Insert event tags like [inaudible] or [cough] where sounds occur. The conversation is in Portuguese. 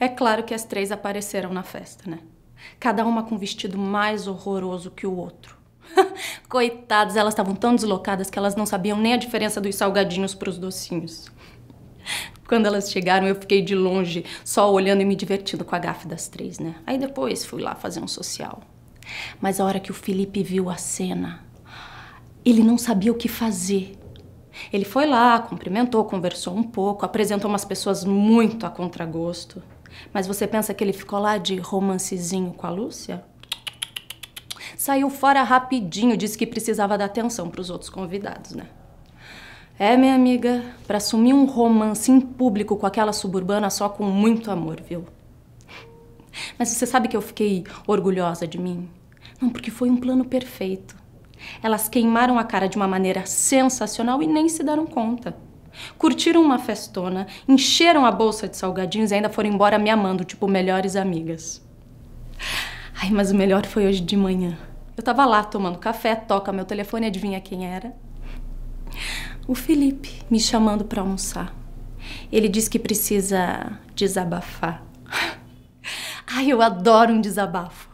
É claro que as três apareceram na festa, né? Cada uma com um vestido mais horroroso que o outro. [laughs] Coitadas, elas estavam tão deslocadas que elas não sabiam nem a diferença dos salgadinhos para os docinhos. Quando elas chegaram, eu fiquei de longe, só olhando e me divertindo com a gafe das três, né? Aí depois fui lá fazer um social. Mas a hora que o Felipe viu a cena, ele não sabia o que fazer. Ele foi lá, cumprimentou, conversou um pouco, apresentou umas pessoas muito a contragosto. Mas você pensa que ele ficou lá de romancezinho com a Lúcia? Saiu fora rapidinho, disse que precisava dar atenção para os outros convidados, né? É, minha amiga, para assumir um romance em público com aquela suburbana só com muito amor, viu? Mas você sabe que eu fiquei orgulhosa de mim? Não, porque foi um plano perfeito. Elas queimaram a cara de uma maneira sensacional e nem se deram conta. Curtiram uma festona, encheram a bolsa de salgadinhos e ainda foram embora me amando, tipo melhores amigas. Ai, mas o melhor foi hoje de manhã. Eu tava lá tomando café, toca meu telefone, adivinha quem era? O Felipe me chamando para almoçar. Ele diz que precisa desabafar. [laughs] Ai, eu adoro um desabafo.